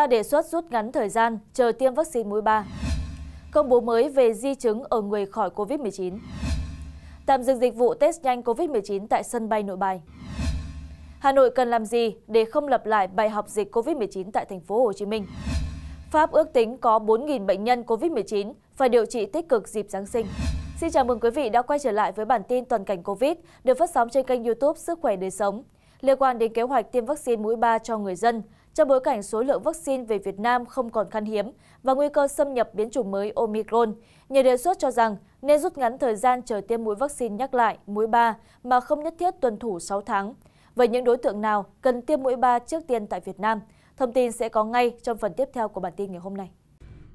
ra đề xuất rút ngắn thời gian chờ tiêm vaccine mũi 3. Công bố mới về di chứng ở người khỏi COVID-19. Tạm dừng dịch vụ test nhanh COVID-19 tại sân bay nội bài. Hà Nội cần làm gì để không lặp lại bài học dịch COVID-19 tại thành phố Hồ Chí Minh? Pháp ước tính có 4.000 bệnh nhân COVID-19 phải điều trị tích cực dịp Giáng sinh. Xin chào mừng quý vị đã quay trở lại với bản tin toàn cảnh COVID được phát sóng trên kênh youtube Sức khỏe đời sống. Liên quan đến kế hoạch tiêm vaccine mũi 3 cho người dân, trong bối cảnh số lượng vaccine về Việt Nam không còn khan hiếm và nguy cơ xâm nhập biến chủng mới Omicron, nhiều đề xuất cho rằng nên rút ngắn thời gian chờ tiêm mũi vaccine nhắc lại mũi 3 mà không nhất thiết tuân thủ 6 tháng. Vậy những đối tượng nào cần tiêm mũi 3 trước tiên tại Việt Nam? Thông tin sẽ có ngay trong phần tiếp theo của bản tin ngày hôm nay.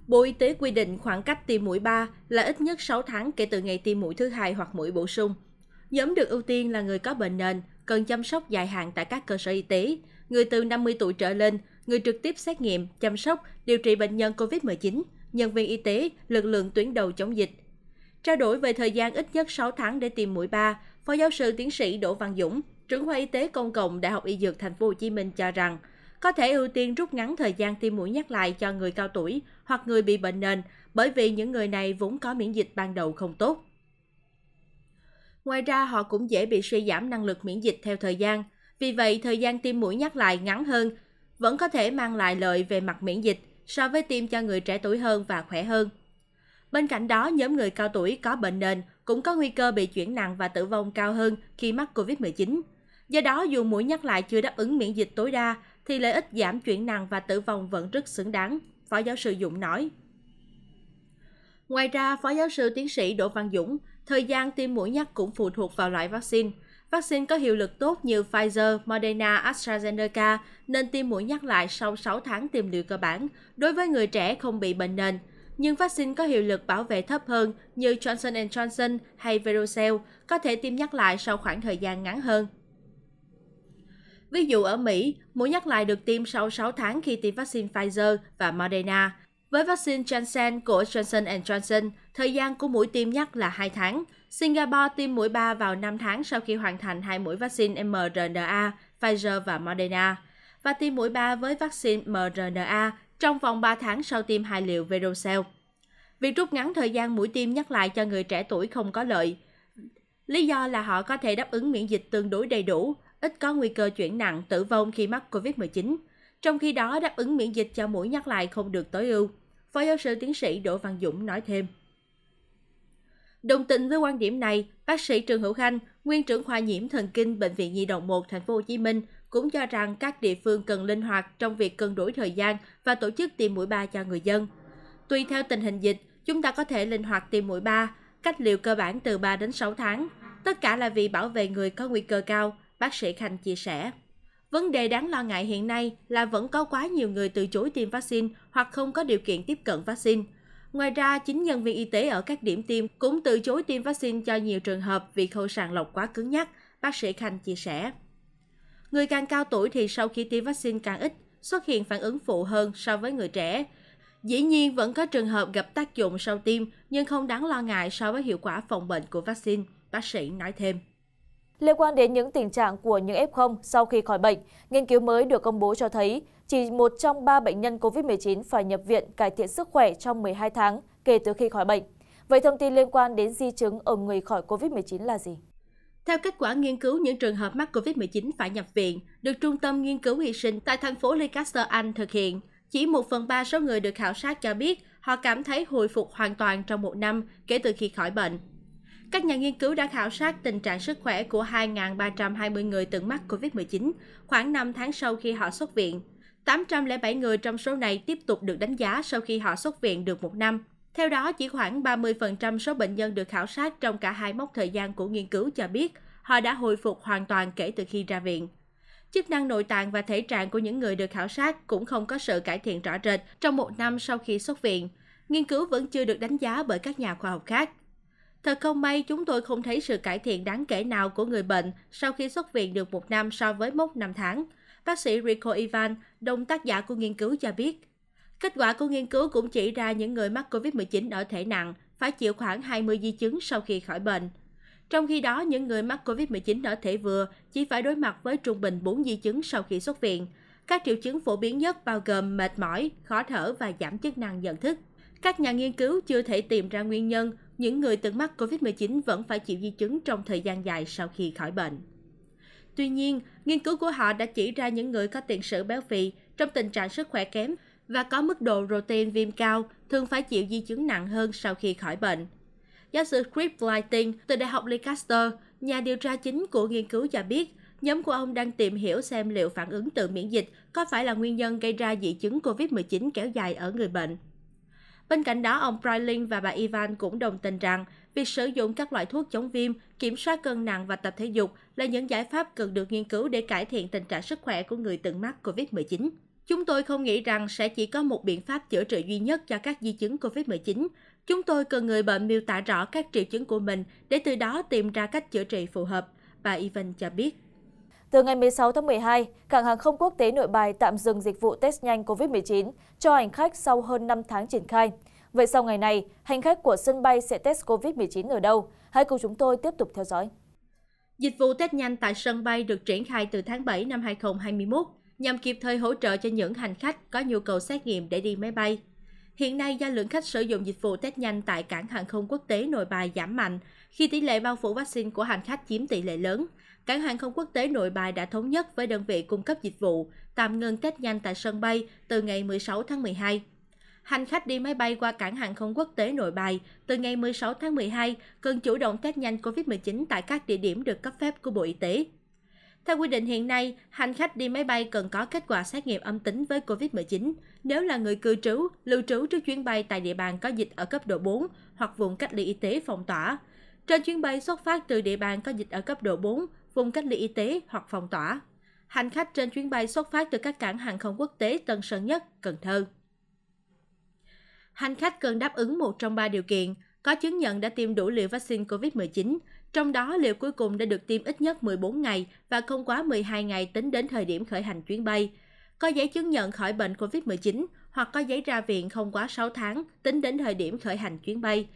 Bộ Y tế quy định khoảng cách tiêm mũi 3 là ít nhất 6 tháng kể từ ngày tiêm mũi thứ hai hoặc mũi bổ sung. Nhóm được ưu tiên là người có bệnh nền, cần chăm sóc dài hạn tại các cơ sở y tế, người từ 50 tuổi trở lên, người trực tiếp xét nghiệm, chăm sóc, điều trị bệnh nhân COVID-19, nhân viên y tế, lực lượng tuyến đầu chống dịch. Trao đổi về thời gian ít nhất 6 tháng để tìm mũi 3, Phó giáo sư tiến sĩ Đỗ Văn Dũng, trưởng khoa y tế công cộng Đại học Y Dược Thành phố Hồ Chí Minh cho rằng, có thể ưu tiên rút ngắn thời gian tiêm mũi nhắc lại cho người cao tuổi hoặc người bị bệnh nền, bởi vì những người này vốn có miễn dịch ban đầu không tốt. Ngoài ra, họ cũng dễ bị suy giảm năng lực miễn dịch theo thời gian – vì vậy thời gian tiêm mũi nhắc lại ngắn hơn vẫn có thể mang lại lợi về mặt miễn dịch so với tiêm cho người trẻ tuổi hơn và khỏe hơn. Bên cạnh đó, nhóm người cao tuổi có bệnh nền cũng có nguy cơ bị chuyển nặng và tử vong cao hơn khi mắc COVID-19. Do đó, dù mũi nhắc lại chưa đáp ứng miễn dịch tối đa, thì lợi ích giảm chuyển nặng và tử vong vẫn rất xứng đáng, Phó giáo sư Dũng nói. Ngoài ra, Phó giáo sư tiến sĩ Đỗ Văn Dũng, thời gian tiêm mũi nhắc cũng phụ thuộc vào loại vaccine – vaccine có hiệu lực tốt như Pfizer, Moderna, AstraZeneca nên tiêm mũi nhắc lại sau 6 tháng tiêm liều cơ bản đối với người trẻ không bị bệnh nền. Nhưng vaccine có hiệu lực bảo vệ thấp hơn như Johnson Johnson hay Verocell có thể tiêm nhắc lại sau khoảng thời gian ngắn hơn. Ví dụ ở Mỹ, mũi nhắc lại được tiêm sau 6 tháng khi tiêm vaccine Pfizer và Moderna. Với vaccine Janssen của Johnson Johnson, Thời gian của mũi tiêm nhắc là 2 tháng. Singapore tiêm mũi 3 vào 5 tháng sau khi hoàn thành hai mũi vaccine mRNA, Pfizer và Moderna, và tiêm mũi 3 với vaccine mRNA trong vòng 3 tháng sau tiêm hai liều Verocell. Việc rút ngắn thời gian mũi tiêm nhắc lại cho người trẻ tuổi không có lợi. Lý do là họ có thể đáp ứng miễn dịch tương đối đầy đủ, ít có nguy cơ chuyển nặng, tử vong khi mắc COVID-19. Trong khi đó, đáp ứng miễn dịch cho mũi nhắc lại không được tối ưu. Phó giáo sư tiến sĩ Đỗ Văn Dũng nói thêm đồng tình với quan điểm này bác sĩ trương hữu khanh nguyên trưởng khoa nhiễm thần kinh bệnh viện nhi đồng 1 tp hcm cũng cho rằng các địa phương cần linh hoạt trong việc cân đối thời gian và tổ chức tiêm mũi ba cho người dân. Tùy theo tình hình dịch, chúng ta có thể linh hoạt tiêm mũi ba cách liều cơ bản từ 3 đến 6 tháng. Tất cả là vì bảo vệ người có nguy cơ cao, bác sĩ Khanh chia sẻ. Vấn đề đáng lo ngại hiện nay là vẫn có quá nhiều người từ chối tiêm vaccine hoặc không có điều kiện tiếp cận vaccine. Ngoài ra, chính nhân viên y tế ở các điểm tiêm cũng từ chối tiêm vaccine cho nhiều trường hợp vì khâu sàng lọc quá cứng nhắc, bác sĩ Khanh chia sẻ. Người càng cao tuổi thì sau khi tiêm vaccine càng ít, xuất hiện phản ứng phụ hơn so với người trẻ. Dĩ nhiên vẫn có trường hợp gặp tác dụng sau tiêm nhưng không đáng lo ngại so với hiệu quả phòng bệnh của vaccine, bác sĩ nói thêm liên quan đến những tình trạng của những f sau khi khỏi bệnh nghiên cứu mới được công bố cho thấy chỉ một trong ba bệnh nhân covid 19 phải nhập viện cải thiện sức khỏe trong 12 tháng kể từ khi khỏi bệnh vậy thông tin liên quan đến di chứng ở người khỏi covid 19 là gì theo kết quả nghiên cứu những trường hợp mắc COVID-19 phải nhập viện, được Trung tâm Nghiên cứu Y sinh tại thành phố Leicester, Anh thực hiện, chỉ một phần ba số người được khảo sát cho biết họ cảm thấy hồi phục hoàn toàn trong một năm kể từ khi khỏi bệnh các nhà nghiên cứu đã khảo sát tình trạng sức khỏe của 2.320 người từng mắc COVID-19 khoảng 5 tháng sau khi họ xuất viện. 807 người trong số này tiếp tục được đánh giá sau khi họ xuất viện được một năm. Theo đó, chỉ khoảng 30% số bệnh nhân được khảo sát trong cả hai mốc thời gian của nghiên cứu cho biết họ đã hồi phục hoàn toàn kể từ khi ra viện. Chức năng nội tạng và thể trạng của những người được khảo sát cũng không có sự cải thiện rõ rệt trong một năm sau khi xuất viện. Nghiên cứu vẫn chưa được đánh giá bởi các nhà khoa học khác. Thật không may, chúng tôi không thấy sự cải thiện đáng kể nào của người bệnh sau khi xuất viện được một năm so với mốc 5 tháng. Bác sĩ Rico Ivan, đồng tác giả của nghiên cứu cho biết. Kết quả của nghiên cứu cũng chỉ ra những người mắc COVID-19 ở thể nặng phải chịu khoảng 20 di chứng sau khi khỏi bệnh. Trong khi đó, những người mắc COVID-19 ở thể vừa chỉ phải đối mặt với trung bình 4 di chứng sau khi xuất viện. Các triệu chứng phổ biến nhất bao gồm mệt mỏi, khó thở và giảm chức năng nhận thức các nhà nghiên cứu chưa thể tìm ra nguyên nhân những người từng mắc covid 19 vẫn phải chịu di chứng trong thời gian dài sau khi khỏi bệnh tuy nhiên nghiên cứu của họ đã chỉ ra những người có tiền sử béo phì trong tình trạng sức khỏe kém và có mức độ protein viêm cao thường phải chịu di chứng nặng hơn sau khi khỏi bệnh giáo sư Chris Lighting từ đại học Lancaster nhà điều tra chính của nghiên cứu cho biết nhóm của ông đang tìm hiểu xem liệu phản ứng tự miễn dịch có phải là nguyên nhân gây ra dị chứng COVID-19 kéo dài ở người bệnh. Bên cạnh đó, ông Breitling và bà Ivan cũng đồng tình rằng việc sử dụng các loại thuốc chống viêm, kiểm soát cân nặng và tập thể dục là những giải pháp cần được nghiên cứu để cải thiện tình trạng sức khỏe của người từng mắc COVID-19. Chúng tôi không nghĩ rằng sẽ chỉ có một biện pháp chữa trị duy nhất cho các di chứng COVID-19. Chúng tôi cần người bệnh miêu tả rõ các triệu chứng của mình để từ đó tìm ra cách chữa trị phù hợp, bà Ivan cho biết từ ngày một sáu tháng một hai cảng hàng không quốc tế nội bài tạm dừng dịch vụ test nhanh covid một chín cho hành khách sau hơn năm tháng triển khai vậy sau ngày này hành khách của sân bay sẽ test covid một chín ở đâu hãy cùng chúng tôi tiếp tục theo dõi Dịch vụ test nhanh tại sân bay được triển khai từ tháng 7 năm 2021 nhằm kịp thời hỗ trợ cho những hành khách có nhu cầu xét nghiệm để đi máy bay. Hiện nay, do lượng khách sử dụng dịch vụ test nhanh tại cảng hàng không quốc tế nội bài giảm mạnh khi tỷ lệ bao phủ vaccine của hành khách chiếm tỷ lệ lớn, cảng hàng không quốc tế nội bài đã thống nhất với đơn vị cung cấp dịch vụ tạm ngừng test nhanh tại sân bay từ ngày 16 tháng 12. Hành khách đi máy bay qua cảng hàng không quốc tế nội bài từ ngày 16 tháng 12 cần chủ động test nhanh COVID-19 tại các địa điểm được cấp phép của Bộ Y tế. Theo quy định hiện nay, hành khách đi máy bay cần có kết quả xét nghiệm âm tính với COVID-19 nếu là người cư trú, lưu trú trước chuyến bay tại địa bàn có dịch ở cấp độ 4 hoặc vùng cách ly y tế phong tỏa. Trên chuyến bay xuất phát từ địa bàn có dịch ở cấp độ 4 vùng cách ly y tế hoặc phòng tỏa. Hành khách trên chuyến bay xuất phát từ các cảng hàng không quốc tế Tân Sơn Nhất, Cần Thơ. Hành khách cần đáp ứng một trong ba điều kiện, có chứng nhận đã tiêm đủ liều vaccine COVID-19, trong đó liều cuối cùng đã được tiêm ít nhất 14 ngày và không quá 12 ngày tính đến thời điểm khởi hành chuyến bay, có giấy chứng nhận khỏi bệnh COVID-19 hoặc có giấy ra viện không quá 6 tháng tính đến thời điểm khởi hành chuyến bay,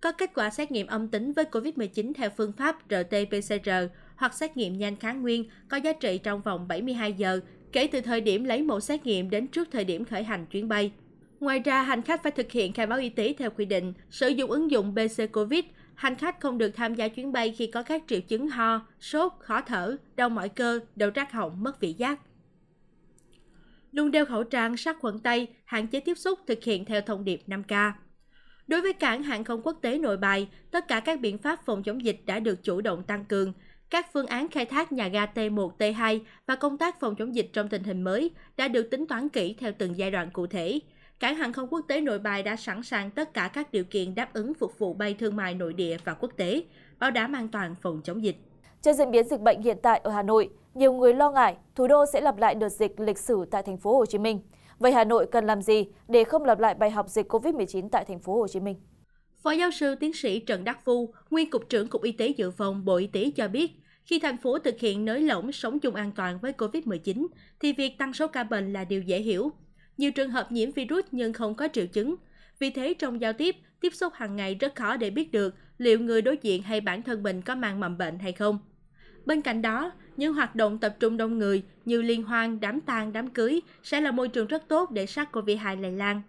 có kết quả xét nghiệm âm tính với COVID-19 theo phương pháp RT-PCR hoặc xét nghiệm nhanh kháng nguyên có giá trị trong vòng 72 giờ kể từ thời điểm lấy mẫu xét nghiệm đến trước thời điểm khởi hành chuyến bay. Ngoài ra, hành khách phải thực hiện khai báo y tế theo quy định, sử dụng ứng dụng BC Covid. Hành khách không được tham gia chuyến bay khi có các triệu chứng ho, sốt, khó thở, đau mỏi cơ, đầu rác họng, mất vị giác. Luôn đeo khẩu trang, sát khuẩn tay, hạn chế tiếp xúc thực hiện theo thông điệp 5K. Đối với cảng hàng không quốc tế nội bài, tất cả các biện pháp phòng chống dịch đã được chủ động tăng cường, các phương án khai thác nhà ga T1, T2 và công tác phòng chống dịch trong tình hình mới đã được tính toán kỹ theo từng giai đoạn cụ thể. Cảng hàng không quốc tế nội bài đã sẵn sàng tất cả các điều kiện đáp ứng phục vụ bay thương mại nội địa và quốc tế, bảo đảm an toàn phòng chống dịch. Trên diễn biến dịch bệnh hiện tại ở Hà Nội, nhiều người lo ngại thủ đô sẽ lặp lại đợt dịch lịch sử tại thành phố Hồ Chí Minh. Vậy Hà Nội cần làm gì để không lặp lại bài học dịch COVID-19 tại thành phố Hồ Chí Minh? Phó giáo sư tiến sĩ Trần Đắc Phu, nguyên cục trưởng Cục Y tế Dự phòng Bộ Y tế cho biết, khi thành phố thực hiện nới lỏng sống chung an toàn với covid một mươi chín thì việc tăng số ca bệnh là điều dễ hiểu nhiều trường hợp nhiễm virus nhưng không có triệu chứng vì thế trong giao tiếp tiếp xúc hàng ngày rất khó để biết được liệu người đối diện hay bản thân mình có mang mầm bệnh hay không bên cạnh đó những hoạt động tập trung đông người như liên hoan đám tang đám cưới sẽ là môi trường rất tốt để sars cov 2 lây lan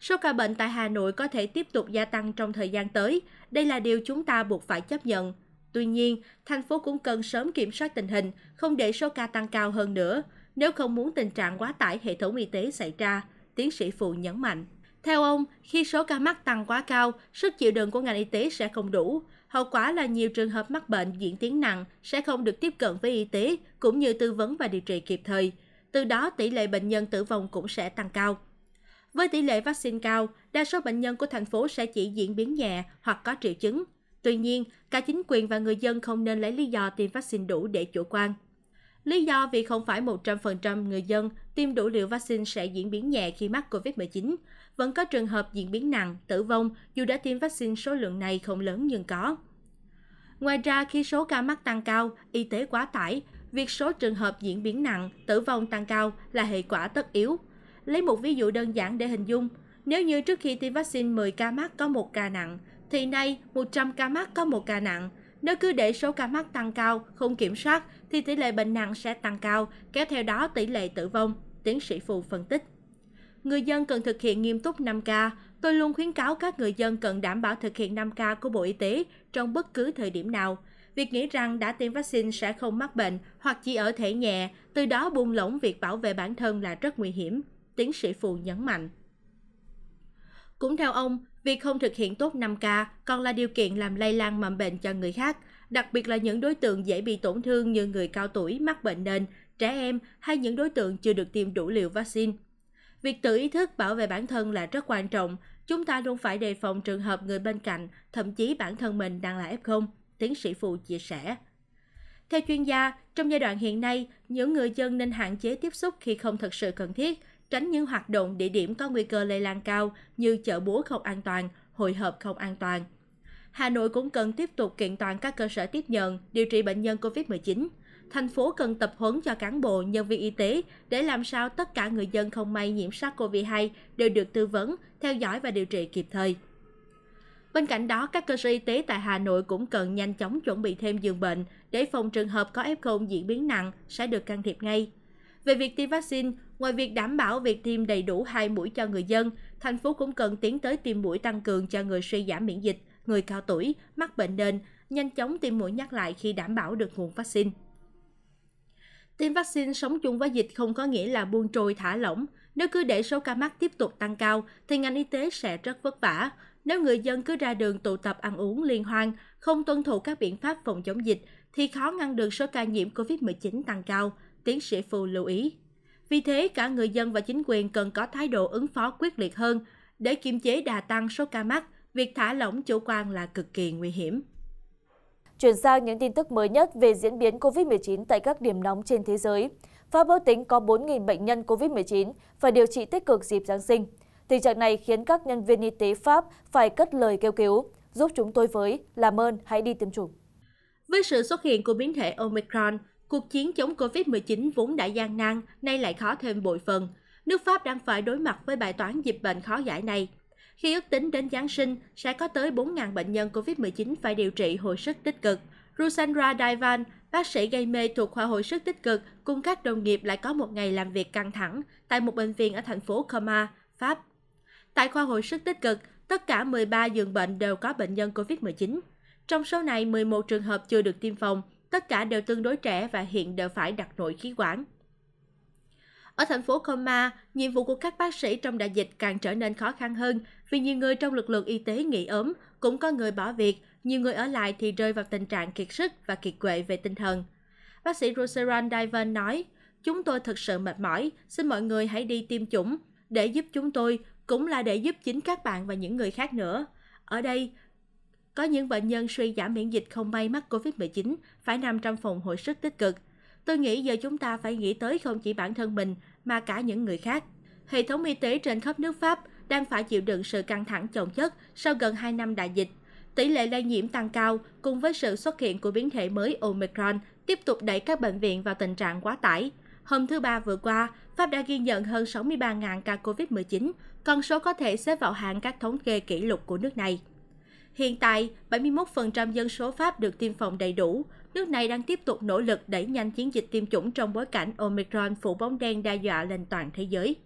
số ca bệnh tại Hà Nội có thể tiếp tục gia tăng trong thời gian tới. Đây là điều chúng ta buộc phải chấp nhận, Tuy nhiên, thành phố cũng cần sớm kiểm soát tình hình, không để số ca tăng cao hơn nữa, nếu không muốn tình trạng quá tải hệ thống y tế xảy ra, tiến sĩ Phụ nhấn mạnh. Theo ông, khi số ca mắc tăng quá cao, sức chịu đựng của ngành y tế sẽ không đủ. Hậu quả là nhiều trường hợp mắc bệnh diễn tiến nặng sẽ không được tiếp cận với y tế cũng như tư vấn và điều trị kịp thời. Từ đó, tỷ lệ bệnh nhân tử vong cũng sẽ tăng cao. Với tỷ lệ vaccine cao, đa số bệnh nhân của thành phố sẽ chỉ diễn biến nhẹ hoặc có triệu chứng, Tuy nhiên, cả chính quyền và người dân không nên lấy lý do tiêm vaccine đủ để chủ quan. Lý do vì không phải 100% người dân tiêm đủ liều vaccine sẽ diễn biến nhẹ khi mắc COVID-19. Vẫn có trường hợp diễn biến nặng, tử vong dù đã tiêm vaccine số lượng này không lớn nhưng có. Ngoài ra, khi số ca mắc tăng cao, y tế quá tải, việc số trường hợp diễn biến nặng, tử vong tăng cao là hệ quả tất yếu. Lấy một ví dụ đơn giản để hình dung, nếu như trước khi tiêm vaccine 10 ca mắc có một ca nặng, thì nay, 100 ca mắc có một ca nặng. Nếu cứ để số ca mắc tăng cao, không kiểm soát, thì tỷ lệ bệnh nặng sẽ tăng cao, kéo theo đó tỷ lệ tử vong, tiến sĩ Phù phân tích. Người dân cần thực hiện nghiêm túc 5K. Tôi luôn khuyến cáo các người dân cần đảm bảo thực hiện 5K của Bộ Y tế trong bất cứ thời điểm nào. Việc nghĩ rằng đã tiêm vaccine sẽ không mắc bệnh hoặc chỉ ở thể nhẹ, từ đó buông lỏng việc bảo vệ bản thân là rất nguy hiểm, tiến sĩ Phù nhấn mạnh. Cũng theo ông, việc không thực hiện tốt 5K còn là điều kiện làm lây lan mầm bệnh cho người khác, đặc biệt là những đối tượng dễ bị tổn thương như người cao tuổi, mắc bệnh nền, trẻ em hay những đối tượng chưa được tiêm đủ liều vaccine. Việc tự ý thức bảo vệ bản thân là rất quan trọng, chúng ta luôn phải đề phòng trường hợp người bên cạnh, thậm chí bản thân mình đang là F0, tiến sĩ Phụ chia sẻ. Theo chuyên gia, trong giai đoạn hiện nay, những người dân nên hạn chế tiếp xúc khi không thật sự cần thiết – tránh những hoạt động địa điểm có nguy cơ lây lan cao như chợ búa không an toàn, hội hợp không an toàn. Hà Nội cũng cần tiếp tục kiện toàn các cơ sở tiếp nhận, điều trị bệnh nhân COVID-19. Thành phố cần tập huấn cho cán bộ, nhân viên y tế để làm sao tất cả người dân không may nhiễm SARS-CoV-2 đều được tư vấn, theo dõi và điều trị kịp thời. Bên cạnh đó, các cơ sở y tế tại Hà Nội cũng cần nhanh chóng chuẩn bị thêm giường bệnh để phòng trường hợp có F0 diễn biến nặng sẽ được can thiệp ngay về việc tiêm vaccine ngoài việc đảm bảo việc tiêm đầy đủ hai mũi cho người dân thành phố cũng cần tiến tới tiêm mũi tăng cường cho người suy giảm miễn dịch người cao tuổi mắc bệnh nền nhanh chóng tiêm mũi nhắc lại khi đảm bảo được nguồn vaccine tiêm vaccine sống chung với dịch không có nghĩa là buông trôi thả lỏng nếu cứ để số ca mắc tiếp tục tăng cao thì ngành y tế sẽ rất vất vả nếu người dân cứ ra đường tụ tập ăn uống liên hoan, không tuân thủ các biện pháp phòng chống dịch thì khó ngăn được số ca nhiễm COVID-19 tăng cao, tiến sĩ phu lưu ý vì thế cả người dân và chính quyền cần có thái độ ứng phó quyết liệt hơn để kiềm chế đà tăng số ca mắc việc thả lỏng chủ quan là cực kỳ nguy hiểm Chuyển sang những tin tức mới nhất về diễn biến COVID-19 tại các điểm nóng trên thế giới. Pháp ước tính có 4.000 bệnh nhân COVID-19 phải điều trị tích cực dịp Giáng sinh. Tình trạng này khiến các nhân viên y tế Pháp phải cất lời kêu cứu. Giúp chúng tôi với, làm ơn hãy đi tiêm chủng. Với sự xuất hiện của biến thể Omicron, cuộc chiến chống covid 19 vốn đã gian nan, nay lại khó thêm bội phần nước pháp đang phải đối mặt với bài toán dịch bệnh khó giải này khi ước tính đến Giáng sinh sẽ có tới 4.000 bệnh nhân COVID-19 phải điều trị hồi sức tích cực. Rusandra Daivan, bác sĩ gây mê thuộc khoa hồi sức tích cực, cùng các đồng nghiệp lại có một ngày làm việc căng thẳng tại một bệnh viện ở thành phố Coma, Pháp. Tại khoa hồi sức tích cực, tất cả 13 giường bệnh đều có bệnh nhân COVID-19. Trong số này, 11 trường hợp chưa được tiêm phòng, tất cả đều tương đối trẻ và hiện đều phải đặt nội khí quản. Ở thành phố Coma, nhiệm vụ của các bác sĩ trong đại dịch càng trở nên khó khăn hơn vì nhiều người trong lực lượng y tế nghỉ ốm, cũng có người bỏ việc, nhiều người ở lại thì rơi vào tình trạng kiệt sức và kiệt quệ về tinh thần. Bác sĩ Roseran Diver nói, chúng tôi thực sự mệt mỏi, xin mọi người hãy đi tiêm chủng để giúp chúng tôi, cũng là để giúp chính các bạn và những người khác nữa. Ở đây, có những bệnh nhân suy giảm miễn dịch không may mắc covid một mươi chín phải nằm trong phòng hồi sức tích cực tôi nghĩ giờ chúng ta phải nghĩ tới không chỉ bản thân mình mà cả những người khác hệ thống y tế trên khắp nước pháp đang phải chịu đựng sự căng thẳng chồng chất sau gần 2 năm đại dịch tỷ lệ lây nhiễm tăng cao cùng với sự xuất hiện của biến thể mới omicron tiếp tục đẩy các bệnh viện vào tình trạng quá tải hôm thứ Ba vừa qua, Pháp đã ghi nhận hơn 63.000 ca COVID-19, con số có thể xếp vào hạng các thống kê kỷ lục của nước này hiện tại 71% dân số Pháp được tiêm phòng đầy đủ. Nước này đang tiếp tục nỗ lực đẩy nhanh chiến dịch tiêm chủng trong bối cảnh Omicron phủ bóng đen đe dọa lên toàn thế giới.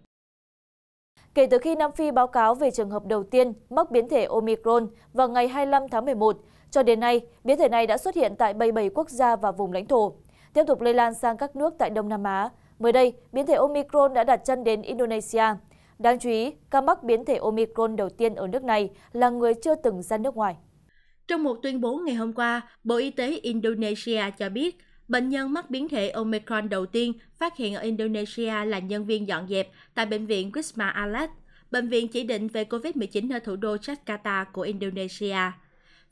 Kể từ khi Nam Phi báo cáo về trường hợp đầu tiên mắc biến thể Omicron vào ngày 25 tháng 11, cho đến nay, biến thể này đã xuất hiện tại 77 quốc gia và vùng lãnh thổ, tiếp tục lây lan sang các nước tại Đông Nam Á. Mới đây, biến thể Omicron đã đặt chân đến Indonesia, đáng chú ý ca mắc biến thể omicron đầu tiên ở nước này là người chưa từng ra nước ngoài trong một tuyên bố ngày hôm qua, Bộ Y tế Indonesia cho biết bệnh nhân mắc biến thể Omicron đầu tiên phát hiện ở Indonesia là nhân viên dọn dẹp tại bệnh viện Wisma Atlet, bệnh viện chỉ định về COVID-19 ở thủ đô Jakarta của Indonesia.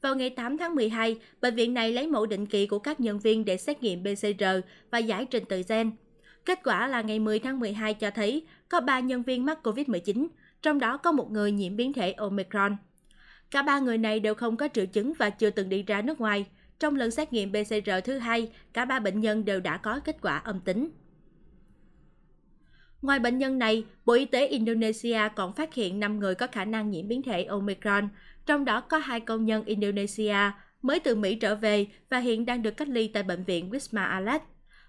Vào ngày 8 tháng 12, bệnh viện này lấy mẫu định kỳ của các nhân viên để xét nghiệm PCR và giải trình tự gen. Kết quả là ngày 10 tháng 12 cho thấy có 3 nhân viên mắc COVID-19, trong đó có một người nhiễm biến thể Omicron. Cả ba người này đều không có triệu chứng và chưa từng đi ra nước ngoài. Trong lần xét nghiệm PCR thứ hai, cả ba bệnh nhân đều đã có kết quả âm tính. Ngoài bệnh nhân này, Bộ Y tế Indonesia còn phát hiện 5 người có khả năng nhiễm biến thể Omicron, trong đó có hai công nhân Indonesia mới từ Mỹ trở về và hiện đang được cách ly tại bệnh viện Wisma Atlet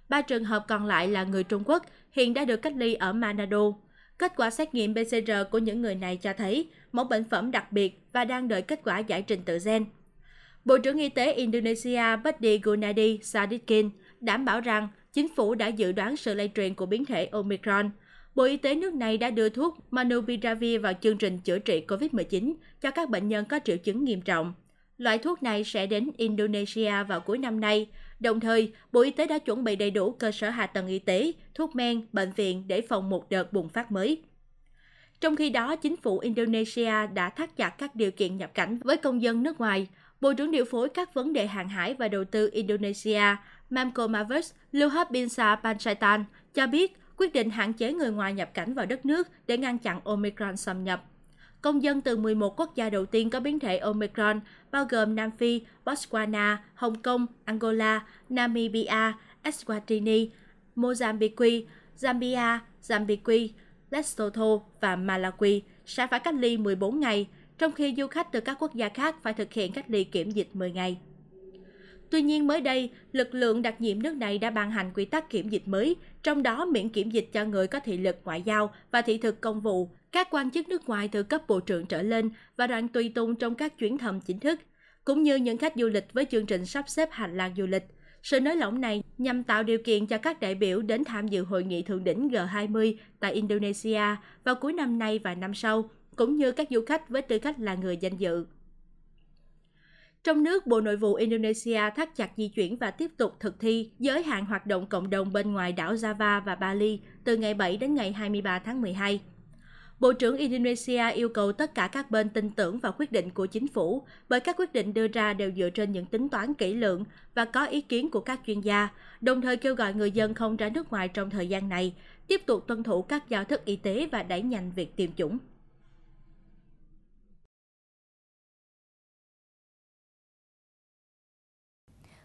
ba trường hợp còn lại là người Trung Quốc hiện đã được cách ly ở Manado. Kết quả xét nghiệm PCR của những người này cho thấy mẫu bệnh phẩm đặc biệt và đang đợi kết quả giải trình tự gen. Bộ trưởng Y tế Indonesia Budi Gunadi Sadikin đảm bảo rằng chính phủ đã dự đoán sự lây truyền của biến thể Omicron. Bộ Y tế nước này đã đưa thuốc Manupiravir vào chương trình chữa trị COVID-19 cho các bệnh nhân có triệu chứng nghiêm trọng. Loại thuốc này sẽ đến Indonesia vào cuối năm nay đồng thời bộ y tế đã chuẩn bị đầy đủ cơ sở hạ tầng y tế thuốc men bệnh viện để phòng một đợt bùng phát mới trong khi đó chính phủ indonesia đã thắt chặt các điều kiện nhập cảnh với công dân nước ngoài Bộ trưởng điều phối các vấn đề hàng hải và đầu tư Indonesia Mamko Mavers Luhab Binsa Panchaitan cho biết quyết định hạn chế người ngoài nhập cảnh vào đất nước để ngăn chặn Omicron xâm nhập công dân từ 11 quốc gia đầu tiên có biến thể Omicron, bao gồm Nam Phi, Botswana, Hồng Kông, Angola, Namibia, Eswatini, Mozambique, Zambia, Zambia, Lesotho và Malawi sẽ phải cách ly 14 ngày, trong khi du khách từ các quốc gia khác phải thực hiện cách ly kiểm dịch 10 ngày tuy nhiên mới đây lực lượng đặc nhiệm nước này đã ban hành quy tắc kiểm dịch mới trong đó miễn kiểm dịch cho người có thị lực ngoại giao và thị thực công vụ các quan chức nước ngoài từ cấp bộ trưởng trở lên và đoàn tùy tùng trong các chuyến thăm chính thức cũng như những khách du lịch với chương trình sắp xếp hành lang du lịch sự nới lỏng này nhằm tạo điều kiện cho các đại biểu đến tham dự hội nghị thượng đỉnh G20 tại Indonesia vào cuối năm nay và năm sau, cũng như các du khách với tư cách là người danh dự trong nước bộ nội vụ indonesia thắt chặt di chuyển và tiếp tục thực thi giới hạn hoạt động cộng đồng bên ngoài đảo java và bali từ ngày 7 đến ngày 23 tháng 12 Bộ trưởng Indonesia yêu cầu tất cả các bên tin tưởng vào quyết định của chính phủ, bởi các quyết định đưa ra đều dựa trên những tính toán kỹ lưỡng và có ý kiến của các chuyên gia, đồng thời kêu gọi người dân không ra nước ngoài trong thời gian này, tiếp tục tuân thủ các giao thức y tế và đẩy nhanh việc tiêm chủng.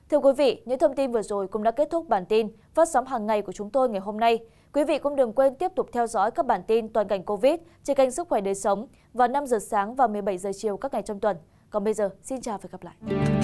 Thưa quý vị, những thông tin vừa rồi cũng đã kết thúc bản tin phát sóng hàng ngày của chúng tôi ngày hôm nay. Quý vị cũng đừng quên tiếp tục theo dõi các bản tin toàn cảnh Covid trên kênh Sức khỏe đời sống vào 5 giờ sáng và 17 giờ chiều các ngày trong tuần. Còn bây giờ, xin chào và gặp lại.